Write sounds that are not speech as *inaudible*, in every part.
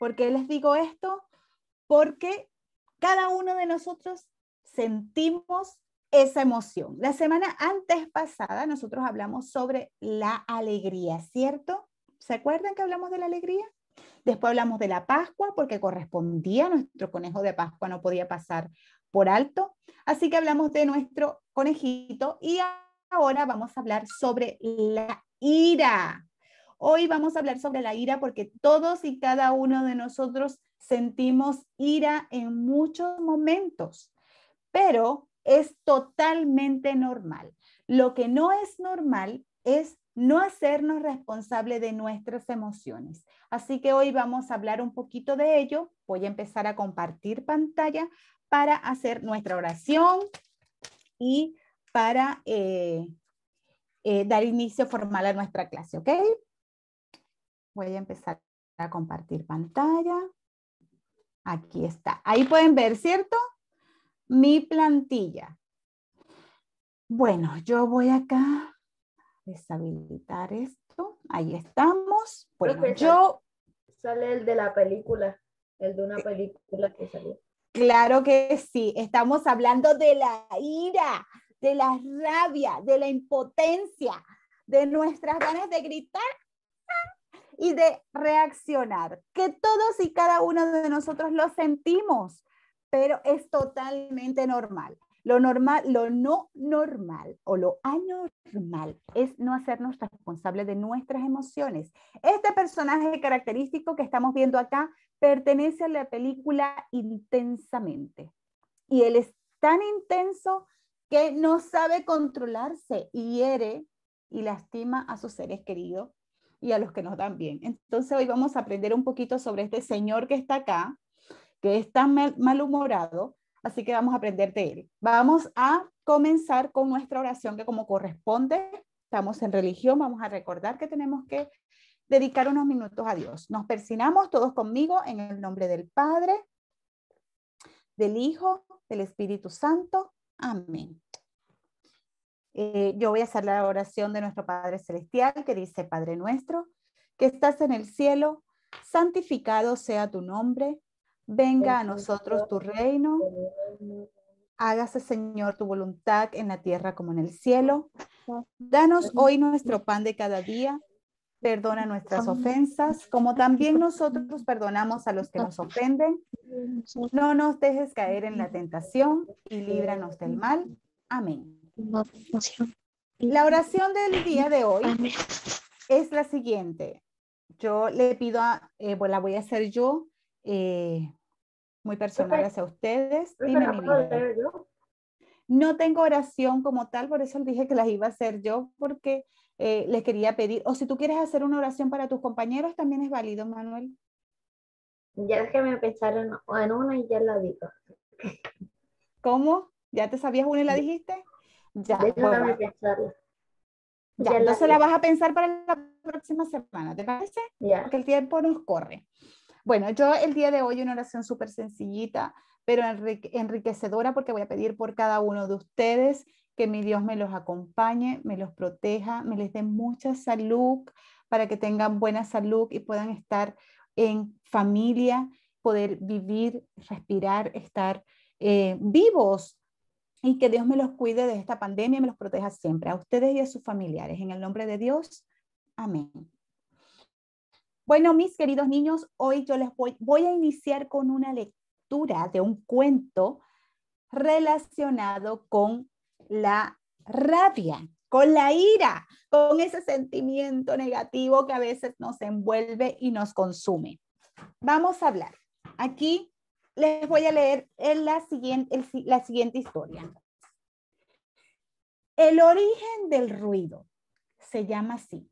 ¿Por qué les digo esto? Porque cada uno de nosotros sentimos esa emoción. La semana antes pasada nosotros hablamos sobre la alegría, ¿cierto? ¿Se acuerdan que hablamos de la alegría? Después hablamos de la Pascua porque correspondía, nuestro conejo de Pascua no podía pasar por alto. Así que hablamos de nuestro conejito y ahora vamos a hablar sobre la ira. Hoy vamos a hablar sobre la ira porque todos y cada uno de nosotros sentimos ira en muchos momentos, pero es totalmente normal. Lo que no es normal es no hacernos responsable de nuestras emociones. Así que hoy vamos a hablar un poquito de ello. Voy a empezar a compartir pantalla para hacer nuestra oración y para eh, eh, dar inicio formal a nuestra clase, ¿ok? Voy a empezar a compartir pantalla. Aquí está. Ahí pueden ver, ¿cierto? Mi plantilla. Bueno, yo voy acá a deshabilitar esto. Ahí estamos. Bueno, yo... Sale el de la película, el de una eh, película que salió. Claro que sí, estamos hablando de la ira, de la rabia, de la impotencia, de nuestras ganas de gritar y de reaccionar, que todos y cada uno de nosotros lo sentimos, pero es totalmente normal. Lo normal, lo no normal o lo anormal es no hacernos responsables de nuestras emociones. Este personaje característico que estamos viendo acá pertenece a la película Intensamente. Y él es tan intenso que no sabe controlarse y hiere y lastima a sus seres queridos y a los que nos dan bien. Entonces hoy vamos a aprender un poquito sobre este señor que está acá, que es tan malhumorado, así que vamos a aprender de él. Vamos a comenzar con nuestra oración que como corresponde, estamos en religión, vamos a recordar que tenemos que dedicar unos minutos a Dios. Nos persinamos todos conmigo en el nombre del Padre, del Hijo, del Espíritu Santo. Amén. Eh, yo voy a hacer la oración de nuestro Padre Celestial que dice, Padre nuestro, que estás en el cielo, santificado sea tu nombre, venga a nosotros tu reino, hágase Señor tu voluntad en la tierra como en el cielo. Danos hoy nuestro pan de cada día, perdona nuestras ofensas, como también nosotros perdonamos a los que nos ofenden. No nos dejes caer en la tentación y líbranos del mal. Amén. La oración del día de hoy es la siguiente. Yo le pido a, eh, bueno, la voy a hacer yo, eh, muy personal hacia ustedes. No tengo oración como tal, por eso dije que las iba a hacer yo, porque eh, les quería pedir, o si tú quieres hacer una oración para tus compañeros, también es válido, Manuel. Ya es que me pensaron en una y ya la digo. ¿Cómo? ¿Ya te sabías una y la dijiste? Ya, Ya, ya entonces la... la vas a pensar para la próxima semana, ¿te parece? Ya. Porque el tiempo nos corre. Bueno, yo el día de hoy una oración súper sencillita, pero enriquecedora porque voy a pedir por cada uno de ustedes que mi Dios me los acompañe, me los proteja, me les dé mucha salud para que tengan buena salud y puedan estar en familia, poder vivir, respirar, estar eh, vivos y que Dios me los cuide de esta pandemia y me los proteja siempre, a ustedes y a sus familiares. En el nombre de Dios, amén. Bueno, mis queridos niños, hoy yo les voy, voy a iniciar con una lectura de un cuento relacionado con la rabia, con la ira, con ese sentimiento negativo que a veces nos envuelve y nos consume. Vamos a hablar. Aquí les voy a leer la, siguiente, la siguiente historia. El origen del ruido se llama así.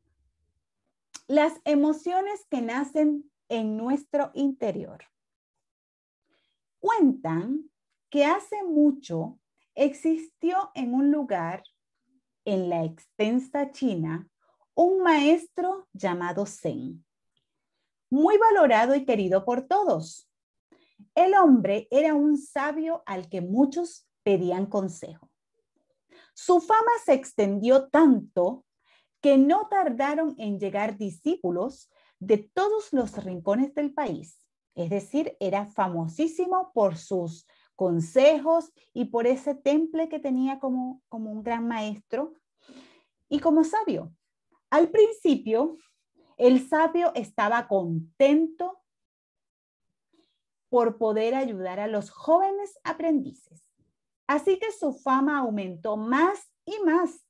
Las emociones que nacen en nuestro interior. Cuentan que hace mucho existió en un lugar, en la extensa China, un maestro llamado Zen, muy valorado y querido por todos el hombre era un sabio al que muchos pedían consejo. Su fama se extendió tanto que no tardaron en llegar discípulos de todos los rincones del país. Es decir, era famosísimo por sus consejos y por ese temple que tenía como, un gran maestro y como sabio. Al principio, el sabio estaba contento por poder ayudar a los jóvenes aprendices. Así que su fama aumentó más y más,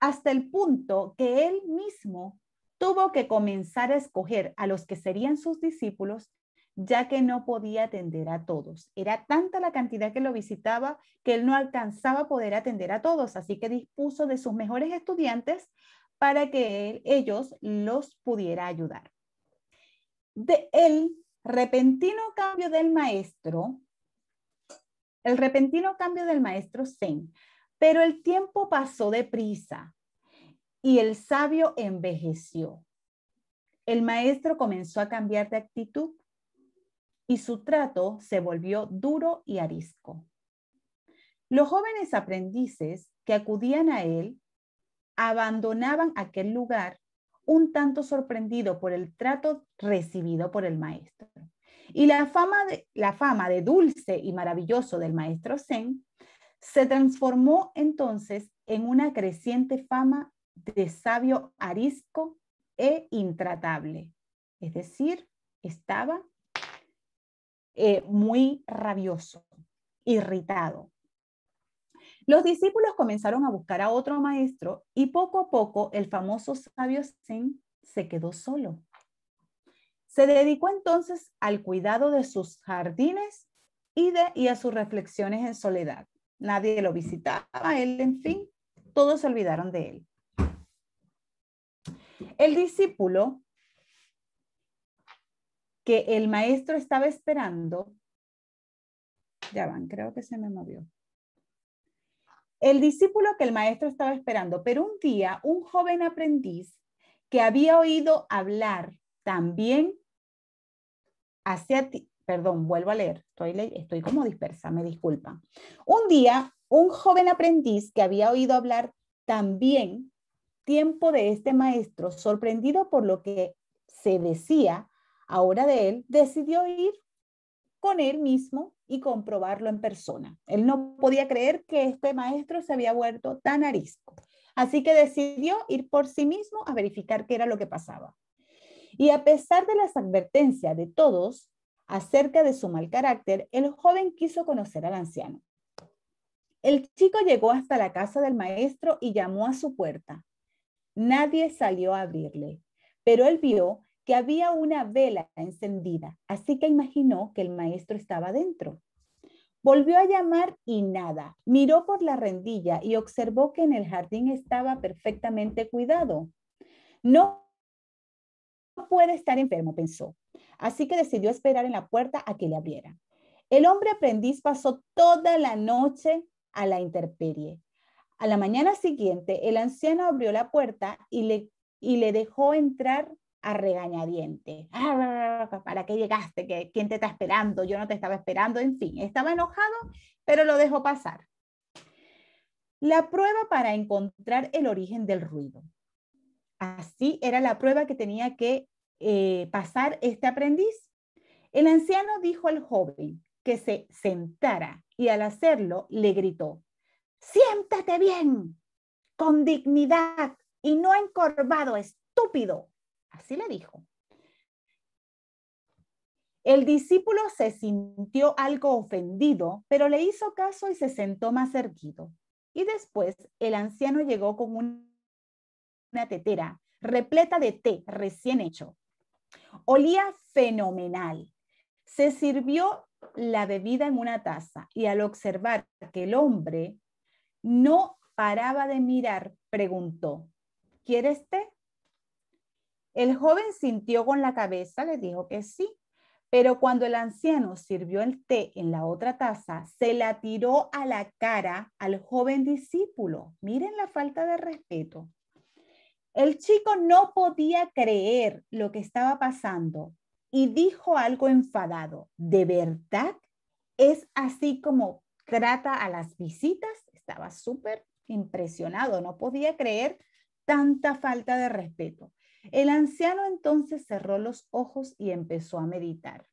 hasta el punto que él mismo tuvo que comenzar a escoger a los que serían sus discípulos, ya que no podía atender a todos. Era tanta la cantidad que lo visitaba que él no alcanzaba a poder atender a todos, así que dispuso de sus mejores estudiantes para que ellos los pudiera ayudar. De él repentino cambio del maestro, el repentino cambio del maestro Zen, pero el tiempo pasó deprisa y el sabio envejeció. El maestro comenzó a cambiar de actitud y su trato se volvió duro y arisco. Los jóvenes aprendices que acudían a él abandonaban aquel lugar un tanto sorprendido por el trato recibido por el maestro. Y la fama de, la fama de dulce y maravilloso del maestro Zen se transformó entonces en una creciente fama de sabio arisco e intratable. Es decir, estaba eh, muy rabioso, irritado, los discípulos comenzaron a buscar a otro maestro y poco a poco el famoso sabio Zen se quedó solo. Se dedicó entonces al cuidado de sus jardines y, y a sus reflexiones en soledad. Nadie lo visitaba, él, en fin, todos se olvidaron de él. El discípulo que el maestro estaba esperando, ya van, creo que se me movió. El discípulo que el maestro estaba esperando, pero un día un joven aprendiz que había oído hablar también hacia ti, perdón, vuelvo a leer, estoy, estoy como dispersa, me disculpan. Un día un joven aprendiz que había oído hablar también tiempo de este maestro, sorprendido por lo que se decía ahora de él, decidió ir él mismo y comprobarlo en persona. Él no podía creer que este maestro se había vuelto tan arisco. Así que decidió ir por sí mismo a verificar qué era lo que pasaba. Y a pesar de las advertencias de todos acerca de su mal carácter, el joven quiso conocer al anciano. El chico llegó hasta la casa del maestro y llamó a su puerta. Nadie salió a abrirle, pero él vio que había una vela encendida, así que imaginó que el maestro estaba dentro. Volvió a llamar y nada. Miró por la rendilla y observó que en el jardín estaba perfectamente cuidado. No puede estar enfermo, pensó. Así que decidió esperar en la puerta a que le abriera. El hombre aprendiz pasó toda la noche a la intemperie. A la mañana siguiente, el anciano abrió la puerta y le, y le dejó entrar a regañadiente. Ah, ¿Para qué llegaste? ¿Quién te está esperando? Yo no te estaba esperando. En fin, estaba enojado, pero lo dejó pasar. La prueba para encontrar el origen del ruido. Así era la prueba que tenía que eh, pasar este aprendiz. El anciano dijo al joven que se sentara y al hacerlo le gritó, siéntate bien, con dignidad y no encorvado, estúpido. Así le dijo. El discípulo se sintió algo ofendido, pero le hizo caso y se sentó más erguido. Y después el anciano llegó con una tetera repleta de té recién hecho. Olía fenomenal. Se sirvió la bebida en una taza y al observar que el hombre no paraba de mirar, preguntó, ¿quieres té? El joven sintió con la cabeza, le dijo que sí, pero cuando el anciano sirvió el té en la otra taza, se la tiró a la cara al joven discípulo. Miren la falta de respeto. El chico no podía creer lo que estaba pasando y dijo algo enfadado. ¿De verdad? ¿Es así como trata a las visitas? Estaba súper impresionado, no podía creer tanta falta de respeto. El anciano entonces cerró los ojos y empezó a meditar.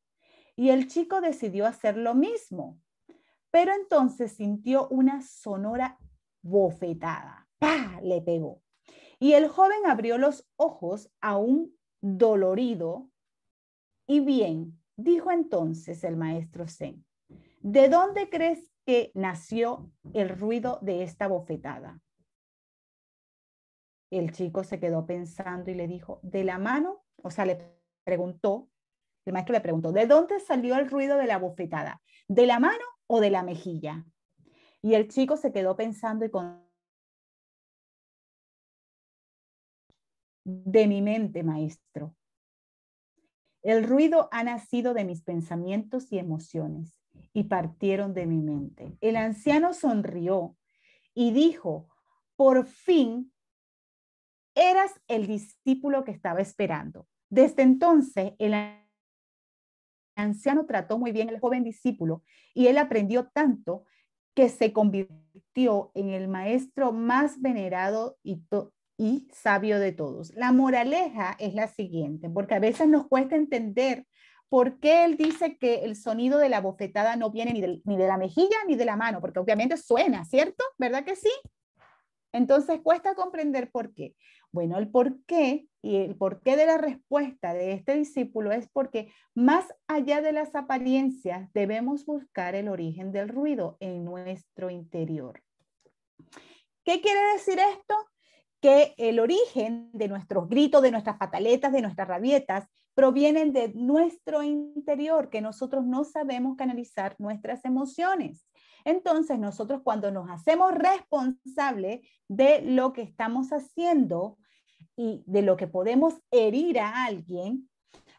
Y el chico decidió hacer lo mismo, pero entonces sintió una sonora bofetada. ¡Pah! Le pegó. Y el joven abrió los ojos aún dolorido. Y bien, dijo entonces el maestro Zen, ¿de dónde crees que nació el ruido de esta bofetada? el chico se quedó pensando y le dijo, de la mano, o sea, le preguntó, el maestro le preguntó, ¿de dónde salió el ruido de la bofetada? ¿De la mano o de la mejilla? Y el chico se quedó pensando y con... De mi mente, maestro. El ruido ha nacido de mis pensamientos y emociones y partieron de mi mente. El anciano sonrió y dijo, por fin eras el discípulo que estaba esperando. Desde entonces, el anciano trató muy bien al joven discípulo y él aprendió tanto que se convirtió en el maestro más venerado y, y sabio de todos. La moraleja es la siguiente, porque a veces nos cuesta entender por qué él dice que el sonido de la bofetada no viene ni de, ni de la mejilla ni de la mano, porque obviamente suena, ¿cierto? ¿Verdad que sí? Entonces cuesta comprender por qué. Bueno, el porqué y el porqué de la respuesta de este discípulo es porque más allá de las apariencias debemos buscar el origen del ruido en nuestro interior. ¿Qué quiere decir esto? Que el origen de nuestros gritos, de nuestras pataletas, de nuestras rabietas, provienen de nuestro interior, que nosotros no sabemos canalizar nuestras emociones. Entonces, nosotros cuando nos hacemos responsable de lo que estamos haciendo, y de lo que podemos herir a alguien,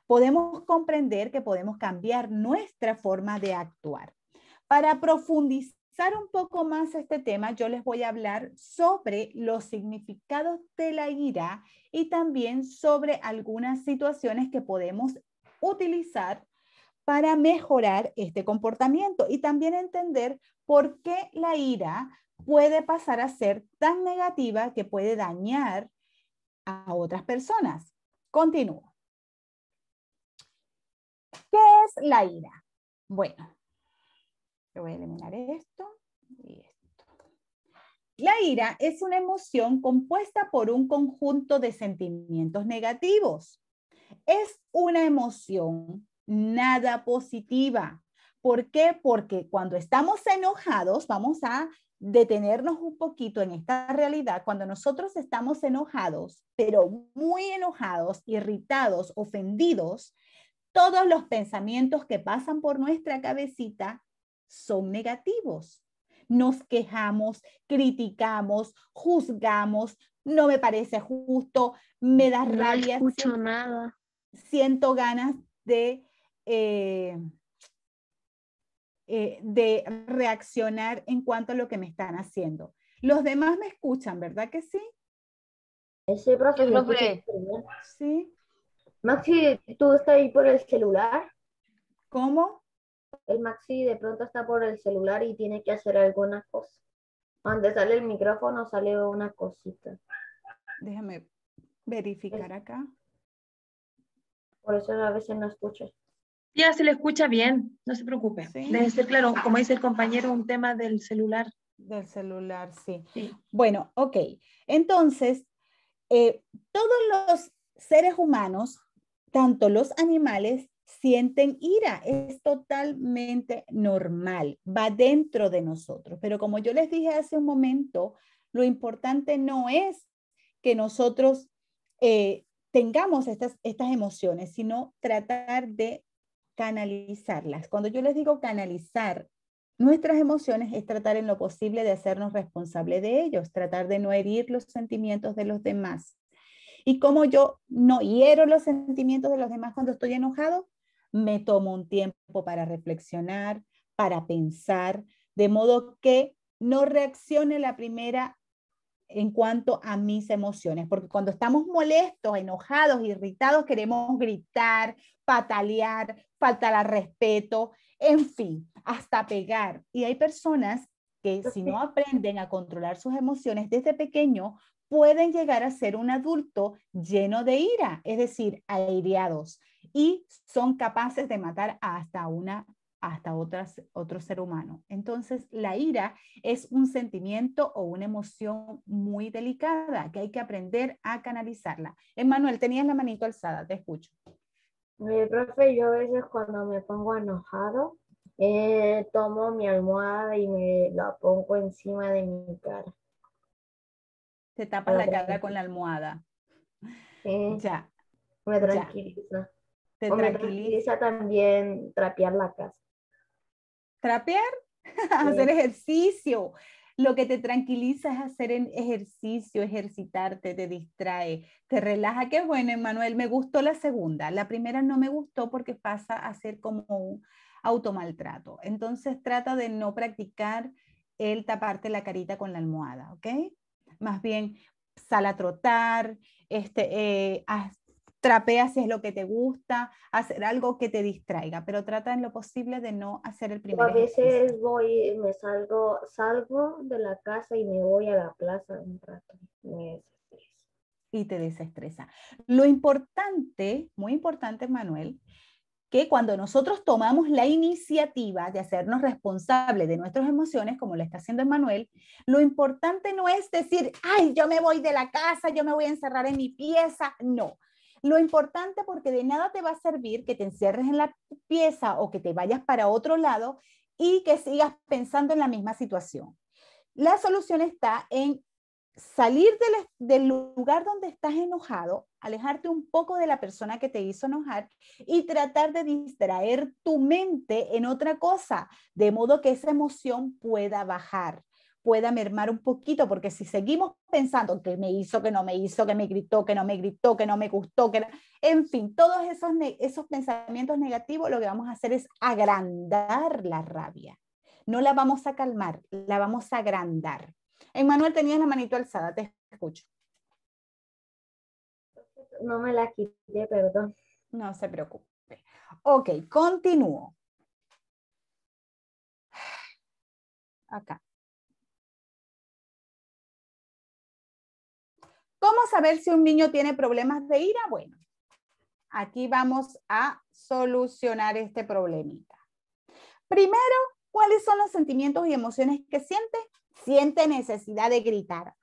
podemos comprender que podemos cambiar nuestra forma de actuar. Para profundizar un poco más este tema, yo les voy a hablar sobre los significados de la ira y también sobre algunas situaciones que podemos utilizar para mejorar este comportamiento y también entender por qué la ira puede pasar a ser tan negativa que puede dañar a otras personas. Continúo. ¿Qué es la ira? Bueno, voy a eliminar esto esto. La ira es una emoción compuesta por un conjunto de sentimientos negativos. Es una emoción nada positiva. ¿Por qué? Porque cuando estamos enojados vamos a detenernos un poquito en esta realidad, cuando nosotros estamos enojados, pero muy enojados, irritados, ofendidos, todos los pensamientos que pasan por nuestra cabecita son negativos. Nos quejamos, criticamos, juzgamos, no me parece justo, me da rabia. No siento, nada. Siento ganas de eh, eh, de reaccionar en cuanto a lo que me están haciendo. Los demás me escuchan, ¿verdad que sí? ese eh, profe. Sí. Maxi, ¿tú estás ahí por el celular? ¿Cómo? El eh, Maxi de pronto está por el celular y tiene que hacer alguna cosa. Donde sale el micrófono sale una cosita. Déjame verificar acá. Por eso a veces no escucho. Ya se le escucha bien, no se preocupe. Debe ser claro, como dice el compañero, un tema del celular. Del celular, sí. Bueno, ok. Entonces, eh, todos los seres humanos, tanto los animales, sienten ira. Es totalmente normal, va dentro de nosotros. Pero como yo les dije hace un momento, lo importante no es que nosotros eh, tengamos estas, estas emociones, sino tratar de canalizarlas. Cuando yo les digo canalizar nuestras emociones es tratar en lo posible de hacernos responsable de ellos, tratar de no herir los sentimientos de los demás. Y como yo no hiero los sentimientos de los demás cuando estoy enojado, me tomo un tiempo para reflexionar, para pensar, de modo que no reaccione la primera en cuanto a mis emociones, porque cuando estamos molestos, enojados, irritados, queremos gritar patalear, faltar al respeto, en fin, hasta pegar. Y hay personas que si no aprenden a controlar sus emociones desde pequeño, pueden llegar a ser un adulto lleno de ira, es decir, aireados, y son capaces de matar hasta una hasta otras, otro ser humano. Entonces, la ira es un sentimiento o una emoción muy delicada que hay que aprender a canalizarla. Emmanuel, tenías la manito alzada, te escucho. Mi profe, yo a veces cuando me pongo enojado, eh, tomo mi almohada y me la pongo encima de mi cara. Te tapa la cara con la almohada. Sí. Ya. Me tranquiliza. Te tranquiliza. también trapear la casa. ¿Trapear? *laughs* Hacer ejercicio. Lo que te tranquiliza es hacer ejercicio, ejercitarte, te distrae, te relaja. Qué bueno, Manuel. me gustó la segunda. La primera no me gustó porque pasa a ser como un automaltrato. Entonces trata de no practicar el taparte la carita con la almohada, ¿ok? Más bien, sal a trotar, este, eh, Trapeas si es lo que te gusta, hacer algo que te distraiga, pero trata en lo posible de no hacer el primer. a veces voy, me salgo, salgo de la casa y me voy a la plaza un rato. Me Y te desestresa. Lo importante, muy importante, Manuel, que cuando nosotros tomamos la iniciativa de hacernos responsables de nuestras emociones, como lo está haciendo Manuel, lo importante no es decir, ay, yo me voy de la casa, yo me voy a encerrar en mi pieza, no lo importante porque de nada te va a servir que te encierres en la pieza o que te vayas para otro lado y que sigas pensando en la misma situación. La solución está en salir del, lugar donde estás enojado, alejarte un poco de la persona que te hizo enojar y tratar de distraer tu mente en otra cosa, de modo que esa emoción pueda bajar pueda mermar un poquito, porque si seguimos pensando que me hizo, que no me hizo, que me gritó, que no me gritó, que no me gustó, que en fin, todos esos, esos pensamientos negativos lo que vamos a hacer es agrandar la rabia. No la vamos a calmar, la vamos a agrandar. Emanuel, tenías la manito alzada, te escucho. No me la quité, perdón. No se preocupe. Ok, continúo. Acá. ¿Cómo saber si un niño tiene problemas de ira? Bueno, aquí vamos a solucionar este problemita. Primero, ¿cuáles son los sentimientos y emociones que siente? Siente necesidad de gritar.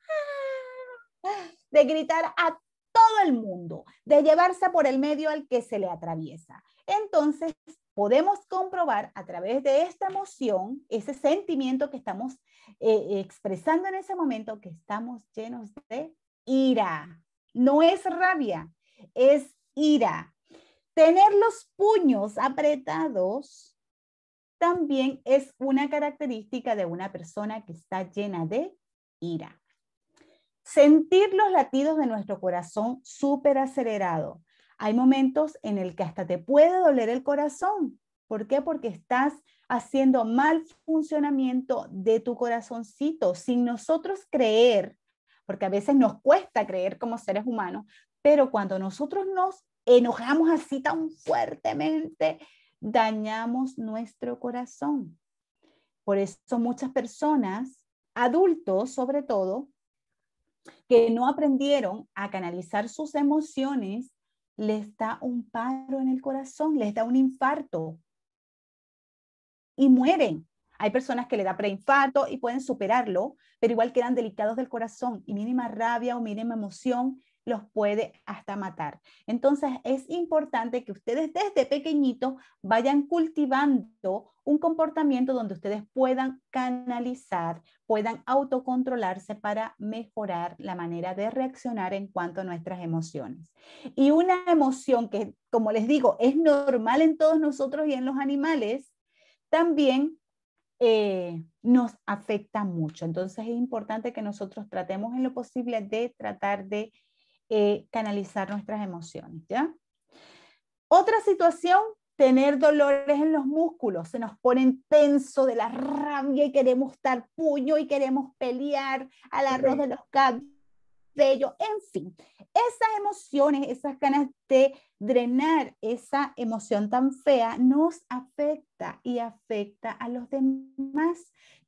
De gritar a todo el mundo, de llevarse por el medio al que se le atraviesa. Entonces, podemos comprobar a través de esta emoción, ese sentimiento que estamos eh, expresando en ese momento, que estamos llenos de ira. No es rabia, es ira. Tener los puños apretados también es una característica de una persona que está llena de ira. Sentir los latidos de nuestro corazón súper acelerado. Hay momentos en el que hasta te puede doler el corazón. ¿Por qué? Porque estás haciendo mal funcionamiento de tu corazoncito sin nosotros creer porque a veces nos cuesta creer como seres humanos, pero cuando nosotros nos enojamos así tan fuertemente, dañamos nuestro corazón. Por eso muchas personas, adultos sobre todo, que no aprendieron a canalizar sus emociones, les da un paro en el corazón, les da un infarto y mueren. Hay personas que le da preinfarto y pueden superarlo, pero igual quedan delicados del corazón y mínima rabia o mínima emoción los puede hasta matar. Entonces es importante que ustedes desde pequeñito vayan cultivando un comportamiento donde ustedes puedan canalizar, puedan autocontrolarse para mejorar la manera de reaccionar en cuanto a nuestras emociones. Y una emoción que, como les digo, es normal en todos nosotros y en los animales, también eh, nos afecta mucho. Entonces es importante que nosotros tratemos en lo posible de tratar de eh, canalizar nuestras emociones. ¿ya? Otra situación, tener dolores en los músculos. Se nos ponen tenso de la rabia y queremos estar puño y queremos pelear al arroz de los cabos bello, en fin, esas emociones, esas ganas de drenar esa emoción tan fea nos afecta y afecta a los demás.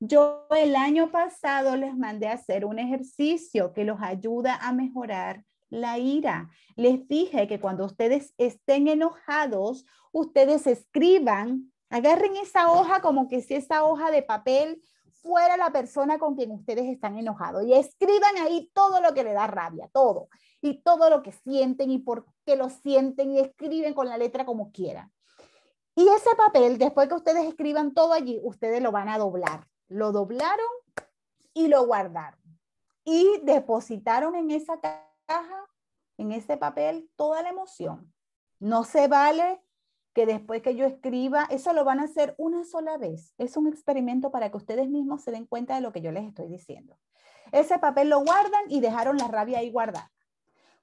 Yo el año pasado les mandé a hacer un ejercicio que los ayuda a mejorar la ira. Les dije que cuando ustedes estén enojados, ustedes escriban, agarren esa hoja como que si esa hoja de papel fuera la persona con quien ustedes están enojados y escriban ahí todo lo que le da rabia, todo, y todo lo que sienten y por qué lo sienten y escriben con la letra como quieran. Y ese papel, después que ustedes escriban todo allí, ustedes lo van a doblar. Lo doblaron y lo guardaron. Y depositaron en esa caja, en ese papel, toda la emoción. No se vale que después que yo escriba, eso lo van a hacer una sola vez. Es un experimento para que ustedes mismos se den cuenta de lo que yo les estoy diciendo. Ese papel lo guardan y dejaron la rabia ahí guardada.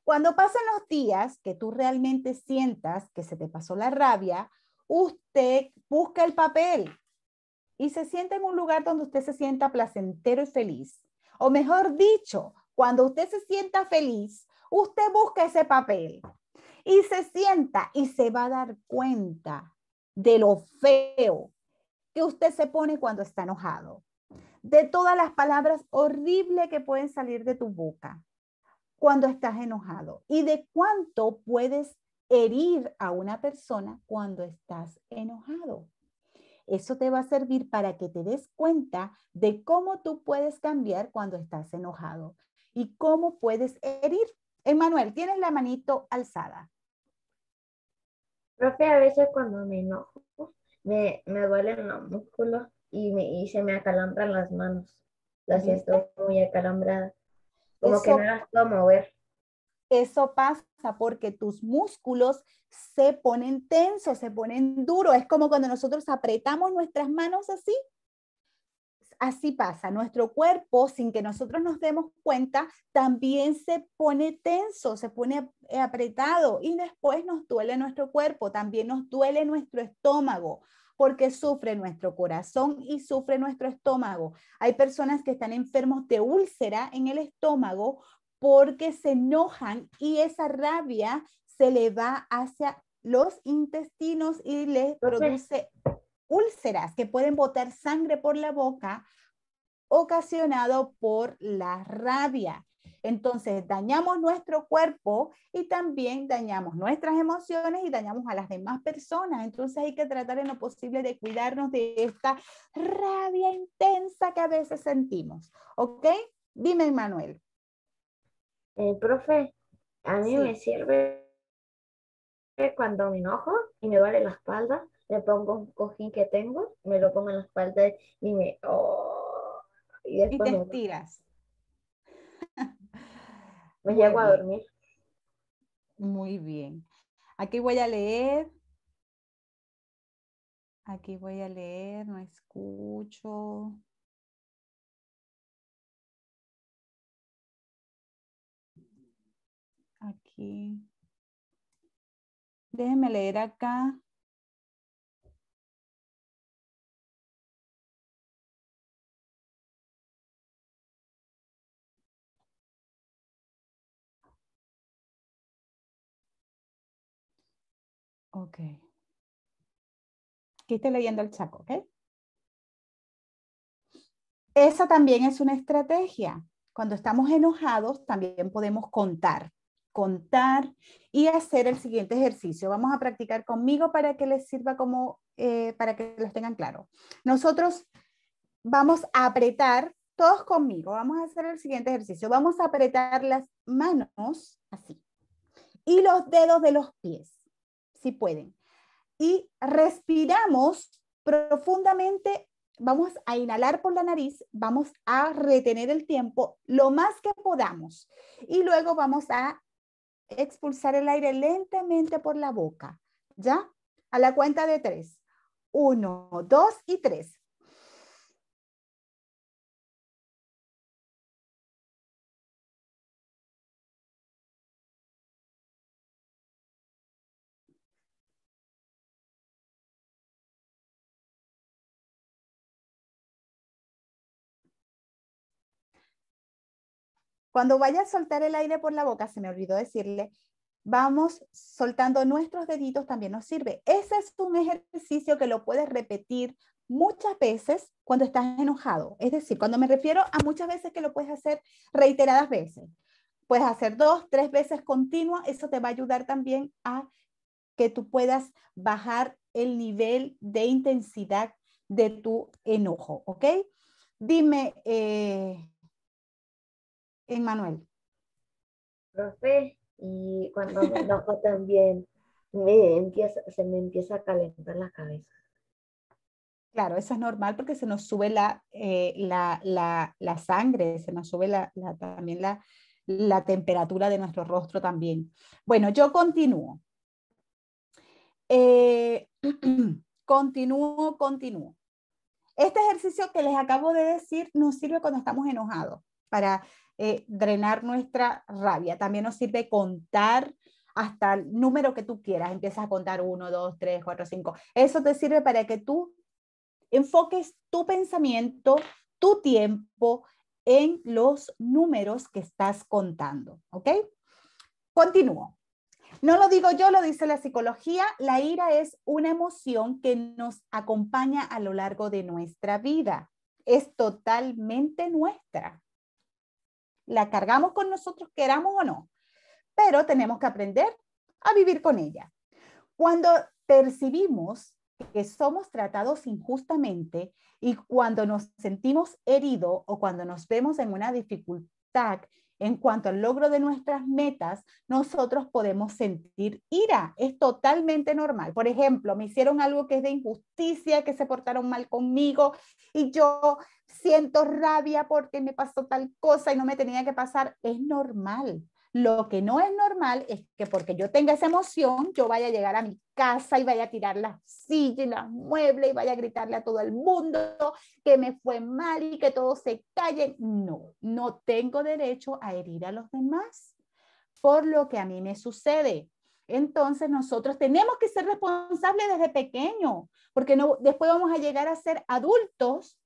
Cuando pasan los días que tú realmente sientas que se te pasó la rabia, usted busca el papel y se sienta en un lugar donde usted se sienta placentero y feliz. O mejor dicho, cuando usted se sienta feliz, usted busca ese papel y se sienta y se va a dar cuenta de lo feo que usted se pone cuando está enojado, de todas las palabras horribles que pueden salir de tu boca cuando estás enojado y de cuánto puedes herir a una persona cuando estás enojado. Eso te va a servir para que te des cuenta de cómo tú puedes cambiar cuando estás enojado y cómo puedes herir Emanuel, tienes la manito alzada. Profe, a veces cuando me enojo, me, me duelen los músculos y, se me acalambran las manos. Las siento muy acalambradas. Como que no las puedo mover. Eso pasa porque tus músculos se ponen tensos, se ponen duros. Es como cuando nosotros apretamos nuestras manos así así pasa, nuestro cuerpo, sin que nosotros nos demos cuenta, también se pone tenso, se pone eh, apretado y después nos duele nuestro cuerpo, también nos duele nuestro estómago porque sufre nuestro corazón y sufre nuestro estómago. Hay personas que están enfermos de úlcera en el estómago porque se enojan y esa rabia se le va hacia los intestinos y les produce úlceras que pueden botar sangre por la boca ocasionado por la rabia. Entonces dañamos nuestro cuerpo y también dañamos nuestras emociones y dañamos a las demás personas. Entonces hay que tratar en lo posible de cuidarnos de esta rabia intensa que a veces sentimos. ¿Ok? Dime, Manuel. Eh, profe, a mí me sirve cuando me enojo y me duele la espalda le pongo un cojín que tengo, me lo pongo en la espalda y me... Oh, y, te estiras. *laughs* me llego a dormir. Muy bien. Aquí voy a leer. Aquí voy a leer, no escucho. Aquí. Déjenme leer acá. Ok. Aquí estoy leyendo el chaco, ¿ok? Esa también es una estrategia. Cuando estamos enojados, también podemos contar, contar y hacer el siguiente ejercicio. Vamos a practicar conmigo para que les sirva como, eh, para que los tengan claro. Nosotros vamos a apretar, todos conmigo, vamos a hacer el siguiente ejercicio. Vamos a apretar las manos así y los dedos de los pies. Si pueden. Y respiramos profundamente, vamos a inhalar por la nariz, vamos a retener el tiempo lo más que podamos y luego vamos a expulsar el aire lentamente por la boca, ¿ya? A la cuenta de tres. Uno, dos y tres. Cuando vayas a soltar el aire por la boca, se me olvidó decirle, vamos soltando nuestros deditos, también nos sirve. Ese es un ejercicio que lo puedes repetir muchas veces cuando estás enojado. Es decir, cuando me refiero a muchas veces que lo puedes hacer reiteradas veces. Puedes hacer dos, tres veces continua, eso te va a ayudar también a que tú puedas bajar el nivel de intensidad de tu enojo, ¿ok? Dime, eh, Manuel? Profe, y cuando me enojo también me empieza, se me empieza a calentar la cabeza. Claro, eso es normal porque se nos sube la, eh, la, sangre, se nos sube la, también la, temperatura de nuestro rostro también. Bueno, yo continúo. Eh, *clears throat* continúo, continúo. Este ejercicio que les acabo de decir nos sirve cuando estamos enojados para eh, drenar nuestra rabia. También nos sirve contar hasta el número que tú quieras. Empiezas a contar uno, dos, tres, cuatro, cinco. Eso te sirve para que tú enfoques tu pensamiento, tu tiempo en los números que estás contando. ¿Ok? Continúo. No lo digo yo, lo dice la psicología. La ira es una emoción que nos acompaña a lo largo de nuestra vida. Es totalmente nuestra la cargamos con nosotros, queramos o no, pero tenemos que aprender a vivir con ella. Cuando percibimos que somos tratados injustamente y cuando nos sentimos heridos o cuando nos vemos en una dificultad en cuanto al logro de nuestras metas, nosotros podemos sentir ira. Es totalmente normal. Por ejemplo, me hicieron algo que es de injusticia, que se portaron mal conmigo y yo siento rabia porque me pasó tal cosa y no me tenía que pasar. Es normal. Lo que no es normal es que porque yo tenga esa emoción, yo vaya a llegar a mi casa y vaya a tirar las sillas y las muebles y vaya a gritarle a todo el mundo que me fue mal y que todos se calle. No, no tengo derecho a herir a los demás por lo que a mí me sucede. Entonces nosotros tenemos que ser responsables desde pequeño, porque no, después vamos a llegar a ser adultos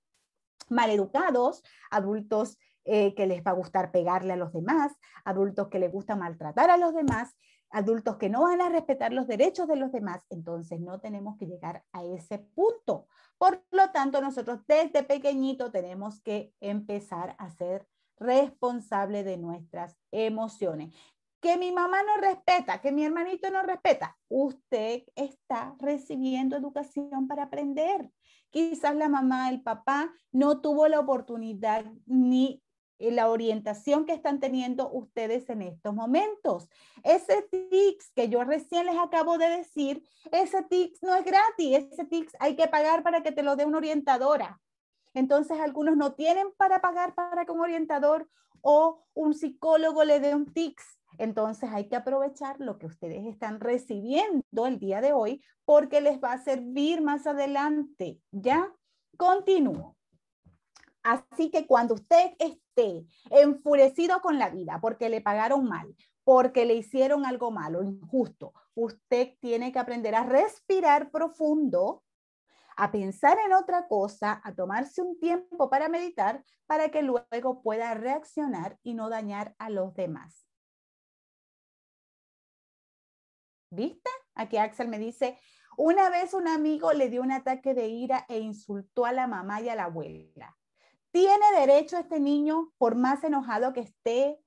maleducados, adultos eh, que les va a gustar pegarle a los demás, adultos que les gusta maltratar a los demás, adultos que no van a respetar los derechos de los demás. Entonces no tenemos que llegar a ese punto. Por lo tanto, nosotros desde pequeñito tenemos que empezar a ser responsable de nuestras emociones. Que mi mamá no respeta, que mi hermanito no respeta. Usted está recibiendo educación para aprender. Quizás la mamá, el papá no tuvo la oportunidad ni la orientación que están teniendo ustedes en estos momentos. Ese Tix que yo recién les acabo de decir, ese Tix no es gratis, ese Tix hay que pagar para que te lo dé una orientadora. Entonces algunos no tienen para pagar para que un orientador o un psicólogo le dé un Tix. Entonces hay que aprovechar lo que ustedes están recibiendo el día de hoy porque les va a servir más adelante. ¿Ya? Continúo. Así que cuando usted esté enfurecido con la vida porque le pagaron mal, porque le hicieron algo malo, injusto, usted tiene que aprender a respirar profundo, a pensar en otra cosa, a tomarse un tiempo para meditar para que luego pueda reaccionar y no dañar a los demás. ¿Viste? Aquí Axel me dice, una vez un amigo le dio un ataque de ira e insultó a la mamá y a la abuela. ¿Tiene derecho este niño, por más enojado que esté,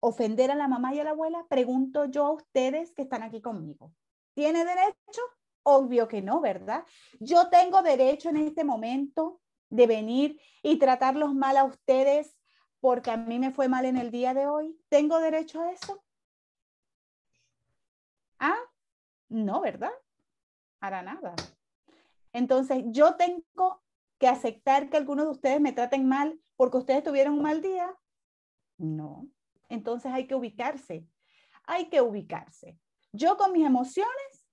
ofender a la mamá y a la abuela? Pregunto yo a ustedes que están aquí conmigo. ¿Tiene derecho? Obvio que no, ¿verdad? Yo tengo derecho en este momento de venir y tratarlos mal a ustedes porque a mí me fue mal en el día de hoy. ¿Tengo derecho a eso? Ah, no, ¿verdad? Para nada. Entonces, yo tengo que aceptar que algunos de ustedes me traten mal porque ustedes tuvieron un mal día. No. Entonces hay que ubicarse. Hay que ubicarse. Yo con mis emociones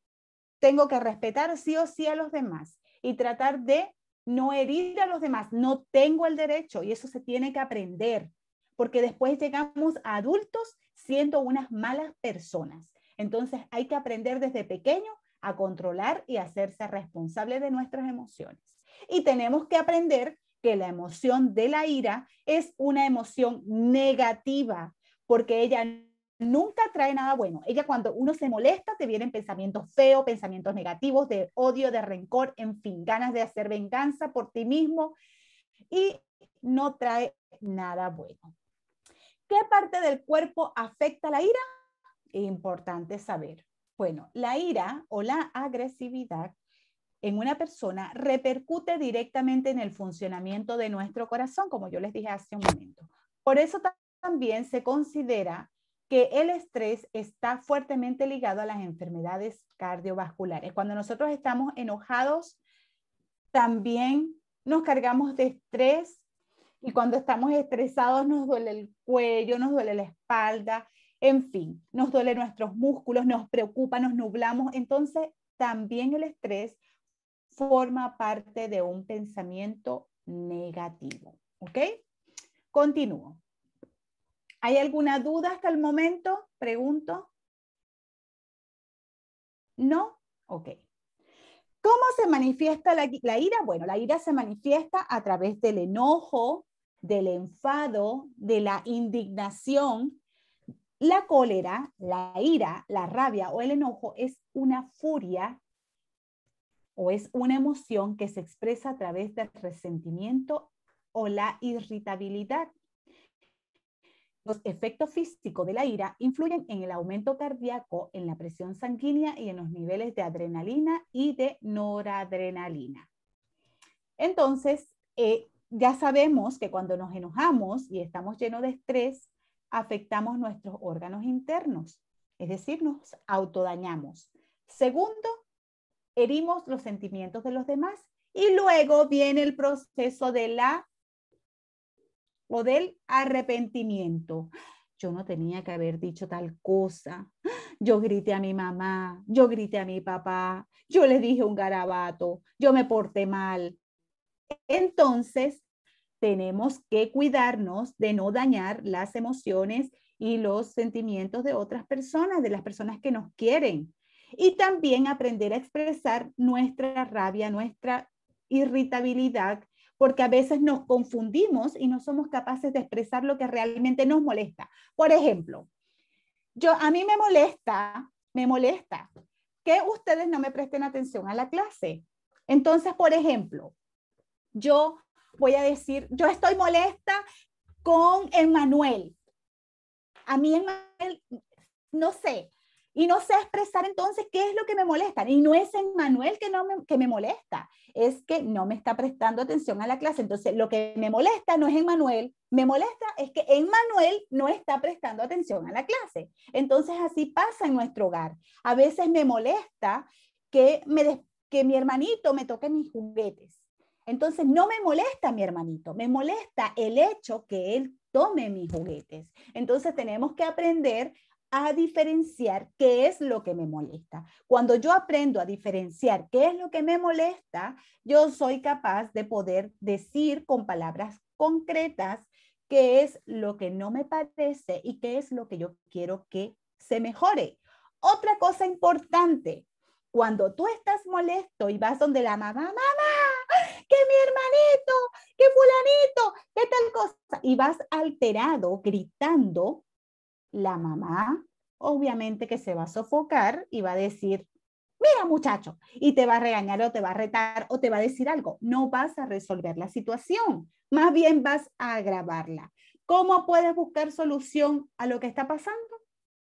tengo que respetar sí o sí a los demás y tratar de no herir a los demás. No tengo el derecho y eso se tiene que aprender porque después llegamos adultos siendo unas malas personas. Entonces hay que aprender desde pequeño a controlar y hacerse responsable de nuestras emociones. Y tenemos que aprender que la emoción de la ira es una emoción negativa, porque ella nunca trae nada bueno. Ella cuando uno se molesta, te vienen pensamientos feos, pensamientos negativos, de odio, de rencor, en fin, ganas de hacer venganza por ti mismo y no trae nada bueno. ¿Qué parte del cuerpo afecta la ira? Importante saber. Bueno, la ira o la agresividad en una persona repercute directamente en el funcionamiento de nuestro corazón, como yo les dije hace un momento. Por eso también se considera que el estrés está fuertemente ligado a las enfermedades cardiovasculares. Cuando nosotros estamos enojados, también nos cargamos de estrés y cuando estamos estresados nos duele el cuello, nos duele la espalda, en fin, nos duele nuestros músculos, nos preocupa, nos nublamos. Entonces, también el estrés forma parte de un pensamiento negativo. ¿Ok? Continúo. ¿Hay alguna duda hasta el momento? Pregunto. ¿No? Ok. ¿Cómo se manifiesta la, la, ira? Bueno, la ira se manifiesta a través del enojo, del enfado, de la indignación. La cólera, la ira, la rabia o el enojo es una furia o es una emoción que se expresa a través del resentimiento o la irritabilidad. Los efectos físicos de la ira influyen en el aumento cardíaco, en la presión sanguínea y en los niveles de adrenalina y de noradrenalina. Entonces, eh, ya sabemos que cuando nos enojamos y estamos llenos de estrés, afectamos nuestros órganos internos, es decir, nos autodañamos. Segundo, herimos los sentimientos de los demás y luego viene el proceso de la o del arrepentimiento. Yo no tenía que haber dicho tal cosa. Yo grité a mi mamá, yo grité a mi papá, yo le dije un garabato, yo me porté mal. Entonces, tenemos que cuidarnos de no dañar las emociones y los sentimientos de otras personas, de las personas que nos quieren. Y también aprender a expresar nuestra rabia, nuestra irritabilidad, porque a veces nos confundimos y no somos capaces de expresar lo que realmente nos molesta. Por ejemplo, yo a mí me molesta, me molesta que ustedes no me presten atención a la clase. Entonces, por ejemplo, yo voy a decir, yo estoy molesta con Emanuel. A mí Emanuel, no sé, y no sé expresar entonces qué es lo que me molesta. Y no es en Manuel que, no me, que me molesta, es que no me está prestando atención a la clase. Entonces, lo que me molesta no es en Manuel, me molesta es que en Manuel no está prestando atención a la clase. Entonces, así pasa en nuestro hogar. A veces me molesta que, me, que mi hermanito me toque mis juguetes. Entonces, no me molesta mi hermanito, me molesta el hecho que él tome mis juguetes. Entonces, tenemos que aprender a diferenciar qué es lo que me molesta. Cuando yo aprendo a diferenciar qué es lo que me molesta, yo soy capaz de poder decir con palabras concretas qué es lo que no me parece y qué es lo que yo quiero que se mejore. Otra cosa importante, cuando tú estás molesto y vas donde la mamá, mamá, que mi hermanito, que fulanito, qué tal cosa, y vas alterado, gritando, la mamá obviamente que se va a sofocar y va a decir, mira muchacho, y te va a regañar o te va a retar o te va a decir algo. No vas a resolver la situación, más bien vas a agravarla. ¿Cómo puedes buscar solución a lo que está pasando?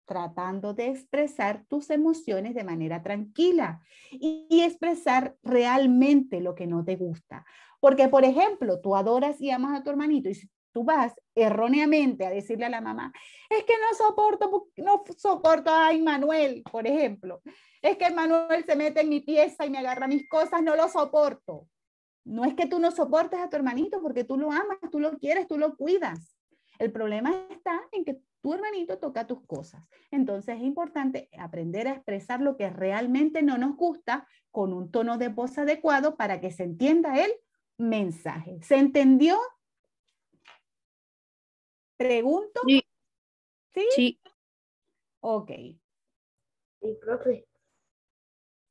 Tratando de expresar tus emociones de manera tranquila y, expresar realmente lo que no te gusta. Porque, por ejemplo, tú adoras y amas a tu hermanito y si tú vas erróneamente a decirle a la mamá, es que no soporto, no soporto a Manuel, por ejemplo, es que Manuel se mete en mi pieza y me agarra mis cosas, no lo soporto. No es que tú no soportes a tu hermanito porque tú lo amas, tú lo quieres, tú lo cuidas. El problema está en que tu hermanito toca tus cosas. Entonces es importante aprender a expresar lo que realmente no nos gusta con un tono de voz adecuado para que se entienda el mensaje. ¿Se entendió? ¿Pregunto? Sí. ¿Sí? Ok. Sí, profe.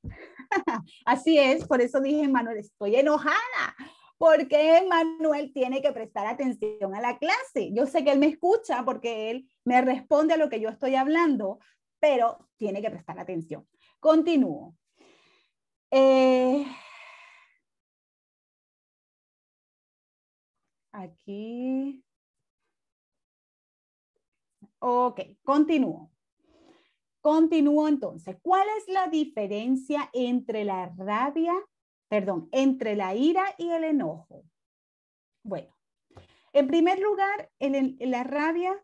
*laughs* Así es, por eso dije, Manuel, estoy enojada, porque Manuel tiene que prestar atención a la clase. Yo sé que él me escucha porque él me responde a lo que yo estoy hablando, pero tiene que prestar atención. Continúo. Eh, aquí. Ok, continúo. Continúo entonces. ¿Cuál es la diferencia entre la rabia, perdón, entre la ira y el enojo? Bueno, en primer lugar, la rabia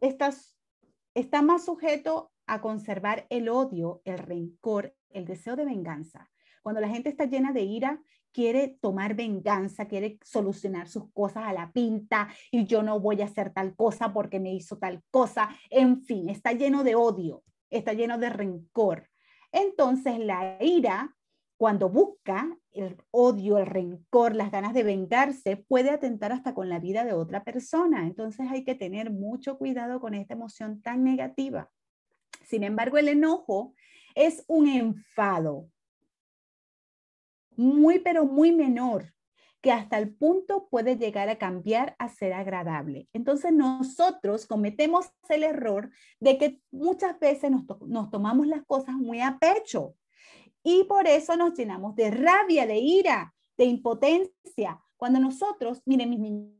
está más sujeto a conservar el odio, el rencor, el deseo de venganza. Cuando la gente está llena de ira, quiere tomar venganza, quiere solucionar sus cosas a la pinta y yo no voy a hacer tal cosa porque me hizo tal cosa. En fin, está lleno de odio, está lleno de rencor. Entonces la ira, cuando busca el odio, el rencor, las ganas de vengarse, puede atentar hasta con la vida de otra persona. Entonces hay que tener mucho cuidado con esta emoción tan negativa. Sin embargo, el enojo es un enfado, muy pero muy menor, que hasta el punto puede llegar a cambiar a ser agradable. Entonces nosotros cometemos el error de que muchas veces nos, nos tomamos las cosas muy a pecho y por eso nos llenamos de rabia, de ira, de impotencia. Cuando nosotros, miren mis niños,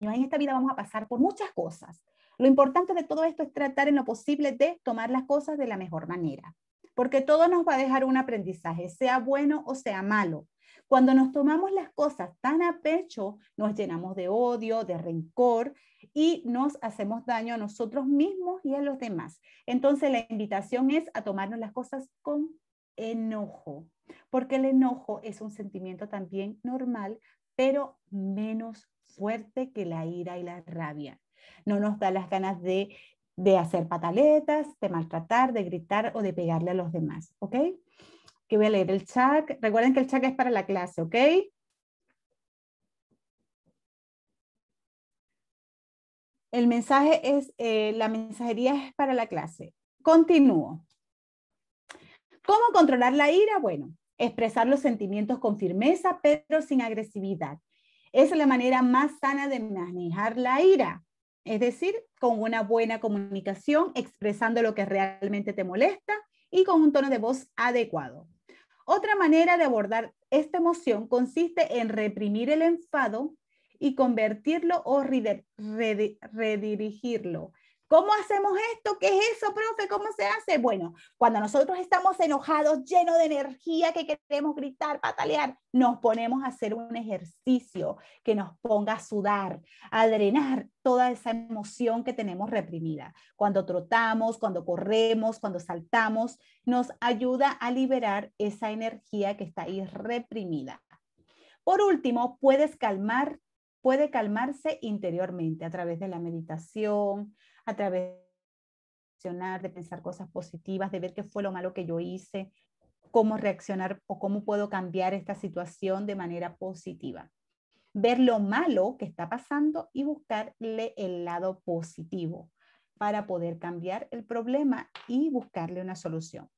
en esta vida vamos a pasar por muchas cosas. Lo importante de todo esto es tratar en lo posible de tomar las cosas de la mejor manera porque todo nos va a dejar un aprendizaje, sea bueno o sea malo. Cuando nos tomamos las cosas tan a pecho, nos llenamos de odio, de rencor y nos hacemos daño a nosotros mismos y a los demás. Entonces la invitación es a tomarnos las cosas con enojo, porque el enojo es un sentimiento también normal, pero menos fuerte que la ira y la rabia. No nos da las ganas de de hacer pataletas, de maltratar, de gritar o de pegarle a los demás, ¿ok? Que voy a leer el chat. Recuerden que el chat es para la clase, ¿ok? El mensaje es, eh, la mensajería es para la clase. Continúo. ¿Cómo controlar la ira? Bueno, expresar los sentimientos con firmeza, pero sin agresividad. Esa es la manera más sana de manejar la ira es decir, con una buena comunicación, expresando lo que realmente te molesta y con un tono de voz adecuado. Otra manera de abordar esta emoción consiste en reprimir el enfado y convertirlo o redirigirlo ¿Cómo hacemos esto? ¿Qué es eso, profe? ¿Cómo se hace? Bueno, cuando nosotros estamos enojados, llenos de energía, que queremos gritar, patalear, nos ponemos a hacer un ejercicio que nos ponga a sudar, a drenar toda esa emoción que tenemos reprimida. Cuando trotamos, cuando corremos, cuando saltamos, nos ayuda a liberar esa energía que está ahí reprimida. Por último, puedes calmar, puede calmarse interiormente a través de la meditación, a través de pensar cosas positivas, de ver qué fue lo malo que yo hice, cómo reaccionar o cómo puedo cambiar esta situación de manera positiva. Ver lo malo que está pasando y buscarle el lado positivo para poder cambiar el problema y buscarle una solución.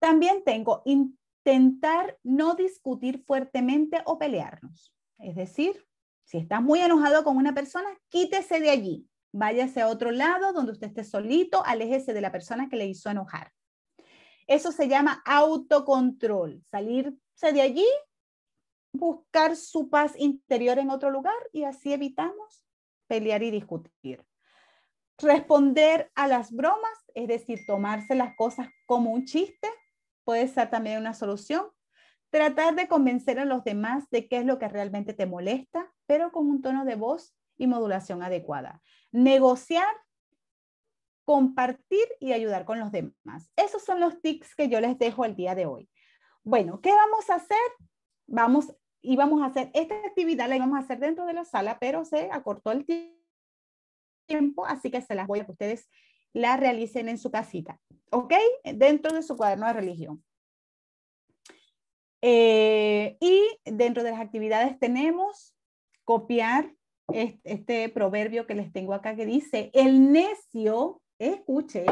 También tengo intentar no discutir fuertemente o pelearnos. Es decir, si estás muy enojado con una persona, quítese de allí váyase a otro lado donde usted esté solito, aléjese de la persona que le hizo enojar. Eso se llama autocontrol, salirse de allí, buscar su paz interior en otro lugar y así evitamos pelear y discutir. Responder a las bromas, es decir, tomarse las cosas como un chiste, puede ser también una solución. Tratar de convencer a los demás de qué es lo que realmente te molesta, pero con un tono de voz y modulación adecuada negociar, compartir y ayudar con los demás. Esos son los tics que yo les dejo el día de hoy. Bueno, ¿qué vamos a hacer? Vamos y vamos a hacer esta actividad, la íbamos a hacer dentro de la sala, pero se acortó el tiempo, así que se las voy a que ustedes la realicen en su casita, ¿ok? Dentro de su cuaderno de religión. Eh, y dentro de las actividades tenemos copiar, este, proverbio que les tengo acá que dice, el necio, escuche,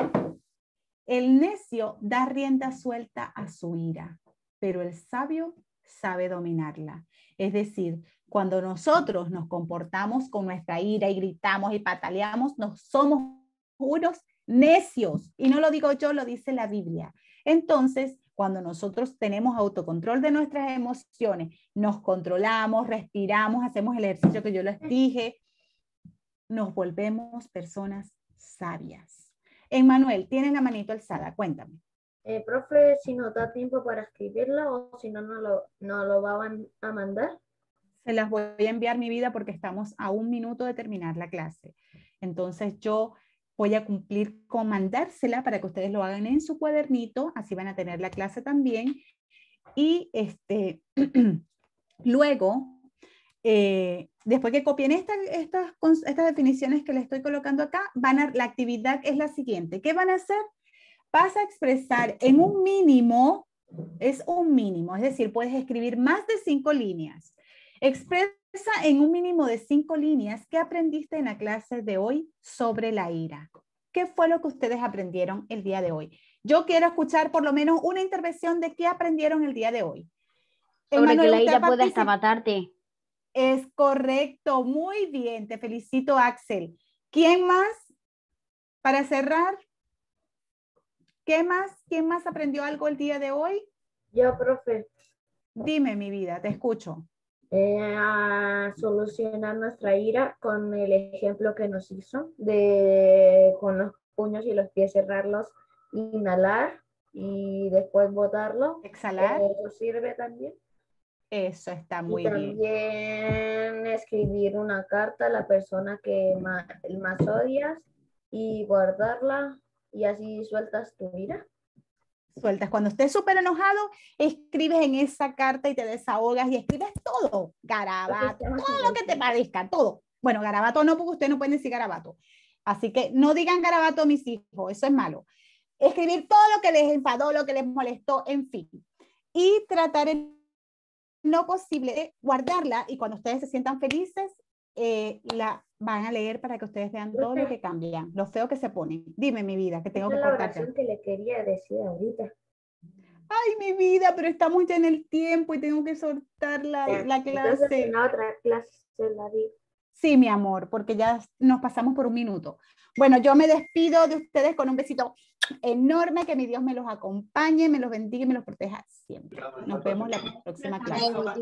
el necio da rienda suelta a su ira, pero el sabio sabe dominarla. Es decir, cuando nosotros nos comportamos con nuestra ira y gritamos y pataleamos, nos somos unos necios. Y no lo digo yo, lo dice la Biblia. Entonces, cuando nosotros tenemos autocontrol de nuestras emociones, nos controlamos, respiramos, hacemos el ejercicio que yo les dije, nos volvemos personas sabias. Emanuel, tienen la manito alzada, cuéntame. Eh, profe, si no da tiempo para escribirla o si no, no lo, no lo van a mandar. Se las voy a enviar mi vida porque estamos a un minuto de terminar la clase. Entonces yo voy a cumplir con mandársela para que ustedes lo hagan en su cuadernito, así van a tener la clase también. Y este, *clears throat* luego, eh, después que copien estas, estas definiciones que les estoy colocando acá, van a, la actividad es la siguiente. ¿Qué van a hacer? Vas a expresar en un mínimo, es un mínimo, es decir, puedes escribir más de cinco líneas. Expresa en un mínimo de cinco líneas qué aprendiste en la clase de hoy sobre la ira. ¿Qué fue lo que ustedes aprendieron el día de hoy? Yo quiero escuchar por lo menos una intervención de qué aprendieron el día de hoy. la ira puede matarte. Es correcto, muy bien, te felicito Axel. ¿Quién más? Para cerrar, ¿qué más? ¿Quién más aprendió algo el día de hoy? Yo, profe. Dime, mi vida, te escucho. Eh, a solucionar nuestra ira con el ejemplo que nos hizo de con los puños y los pies cerrarlos, inhalar y después botarlo. Exhalar. Eso sirve también. Eso está muy y también bien. escribir una carta a la persona que más odias y guardarla y así sueltas tu ira sueltas. Cuando estés súper enojado, escribes en esa carta y te desahogas y escribes todo, garabato, todo lo que te parezca, todo. Bueno, garabato no, porque ustedes no pueden decir garabato. Así que no digan garabato a mis hijos, eso es malo. Escribir todo lo que les enfadó, lo que les molestó, en fin. Y tratar el no posible de guardarla y cuando ustedes se sientan felices, eh, la van a leer para que ustedes vean todo lo que cambia, lo feo que se pone. Dime mi vida, que tengo que contarte. Es la que le quería decir ahorita. Ay, mi vida, pero estamos ya en el tiempo y tengo que soltar la, la clase. En otra clase la Sí, mi amor, porque ya nos pasamos por un minuto. Bueno, yo me despido de ustedes con un besito enorme, que mi Dios me los acompañe, me los bendiga y me los proteja siempre. Nos vemos la próxima clase.